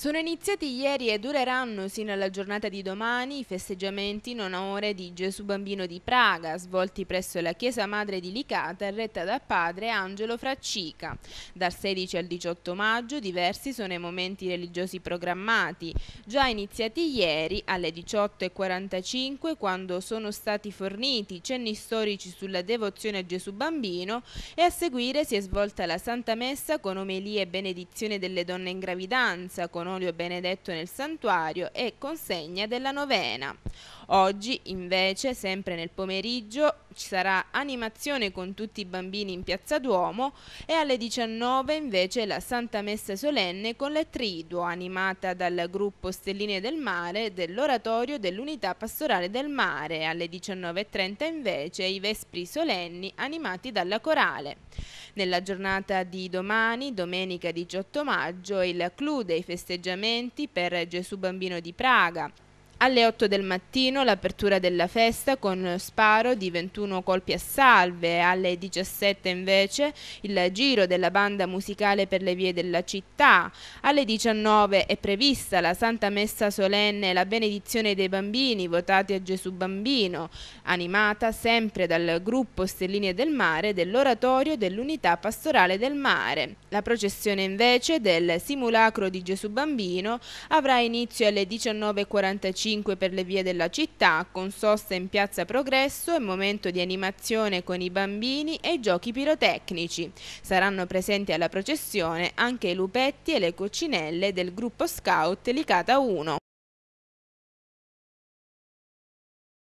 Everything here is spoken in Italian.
Sono iniziati ieri e dureranno sino alla giornata di domani i festeggiamenti in onore di Gesù Bambino di Praga, svolti presso la Chiesa Madre di Licata retta da padre Angelo Fraccica. Dal 16 al 18 maggio diversi sono i momenti religiosi programmati, già iniziati ieri alle 18.45 quando sono stati forniti cenni storici sulla devozione a Gesù Bambino e a seguire si è svolta la Santa Messa con omelie e benedizione delle donne in gravidanza, con l'olio benedetto nel santuario e consegna della novena. Oggi, invece, sempre nel pomeriggio, ci sarà animazione con tutti i bambini in Piazza Duomo e alle 19 invece la Santa Messa Solenne con le Triduo, animata dal gruppo Stelline del Mare dell'Oratorio dell'Unità Pastorale del Mare. Alle 19.30 invece i Vespri Solenni animati dalla Corale. Nella giornata di domani, domenica 18 maggio, il clou dei festeggiamenti per Gesù Bambino di Praga. Alle 8 del mattino l'apertura della festa con sparo di 21 colpi a salve, alle 17 invece il giro della banda musicale per le vie della città, alle 19 è prevista la Santa Messa Solenne e la benedizione dei bambini votati a Gesù Bambino, animata sempre dal gruppo Stellini del Mare dell'Oratorio dell'Unità Pastorale del Mare. La processione invece del simulacro di Gesù Bambino avrà inizio alle 19.45 5 per le vie della città, con sosta in Piazza Progresso e momento di animazione con i bambini e giochi pirotecnici. Saranno presenti alla processione anche i lupetti e le coccinelle del gruppo scout Licata 1.